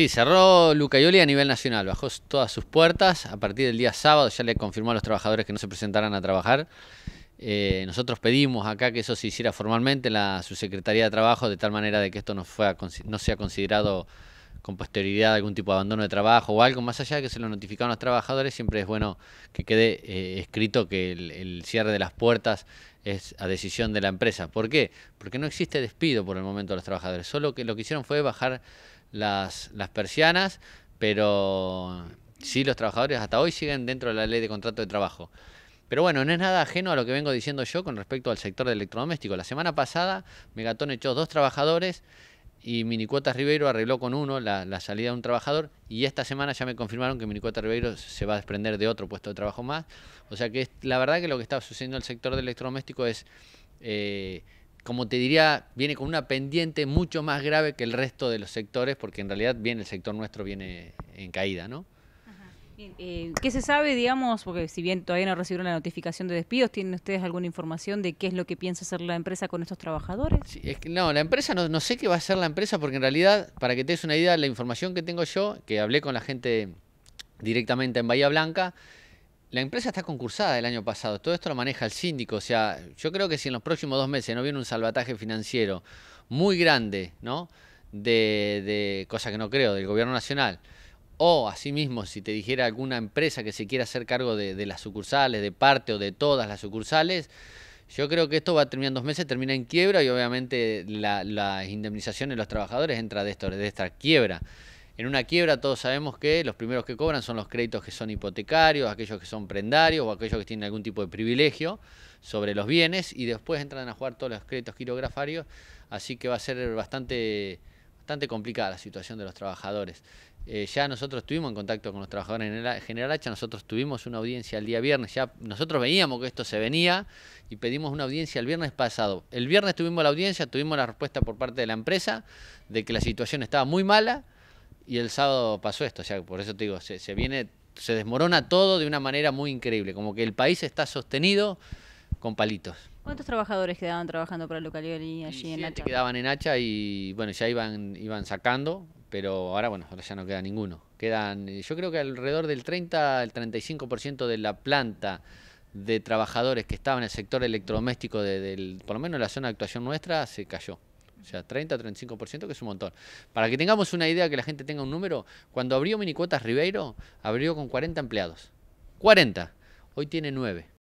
Sí, cerró Lucayoli a nivel nacional, bajó todas sus puertas. A partir del día sábado ya le confirmó a los trabajadores que no se presentaran a trabajar. Eh, nosotros pedimos acá que eso se hiciera formalmente en la Subsecretaría de Trabajo, de tal manera de que esto no sea considerado con posterioridad algún tipo de abandono de trabajo o algo, más allá de que se lo notificaron a los trabajadores, siempre es bueno que quede eh, escrito que el, cierre de las puertas es a decisión de la empresa. ¿Por qué? Porque no existe despido por el momento de los trabajadores, solo que lo que hicieron fue bajar las, las persianas, pero sí los trabajadores hasta hoy siguen dentro de la ley de contrato de trabajo. Pero bueno, no es nada ajeno a lo que vengo diciendo yo con respecto al sector de electrodoméstico. La semana pasada, Megatón echó dos trabajadores y Minicuotas Ribeiro arregló con uno la, salida de un trabajador y esta semana ya me confirmaron que Minicuotas Ribeiro se va a desprender de otro puesto de trabajo más. O sea que la verdad que lo que está sucediendo en el sector del electrodoméstico es, eh, como te diría, viene con una pendiente mucho más grave que el resto de los sectores porque en realidad bien el sector nuestro viene en caída, ¿no? Eh, ¿Qué se sabe, digamos, porque si bien todavía no recibieron la notificación de despidos, ¿tienen ustedes alguna información de qué es lo que piensa hacer la empresa con estos trabajadores? no, la empresa, no, sé qué va a hacer la empresa, porque en realidad, para que te des una idea, la información que tengo yo, que hablé con la gente directamente en Bahía Blanca, la empresa está concursada el año pasado, todo esto lo maneja el síndico, o sea, yo creo que si en los próximos dos meses no viene un salvataje financiero muy grande, ¿no? De, de cosa que no creo, del gobierno nacional, o asimismo, si te dijera alguna empresa que se quiera hacer cargo de, las sucursales, de parte o de todas las sucursales, yo creo que esto va a terminar en dos meses, termina en quiebra y obviamente la, las indemnizaciones de los trabajadores entra de, esto, de esta quiebra. En una quiebra todos sabemos que los primeros que cobran son los créditos que son hipotecarios, aquellos que son prendarios o aquellos que tienen algún tipo de privilegio sobre los bienes y después entran a jugar todos los créditos quirografarios, así que va a ser bastante, bastante complicada la situación de los trabajadores. Eh, ya nosotros estuvimos en contacto con los trabajadores en General Hacha, nosotros tuvimos una audiencia el día viernes, ya nosotros veíamos que esto se venía y pedimos una audiencia el viernes pasado. El viernes tuvimos la audiencia, tuvimos la respuesta por parte de la empresa de que la situación estaba muy mala y el sábado pasó esto, o sea, por eso te digo, se viene, se desmorona todo de una manera muy increíble, como que el país está sostenido con palitos. ¿Cuántos trabajadores quedaban trabajando para Lucalioli allí y en Hacha? quedaban en Hacha y bueno, ya iban, iban sacando, pero ahora bueno, ahora ya no queda ninguno. Quedan, eh, yo creo que alrededor del 30 al 35% de la planta de trabajadores que estaba en el sector electrodoméstico, por lo menos la zona de actuación nuestra, se cayó. O sea, 30 35%, que es un montón. Para que tengamos una idea, que la gente tenga un número, cuando abrió Minicuotas Ribeiro, abrió con 40 empleados. 40. Hoy tiene 9.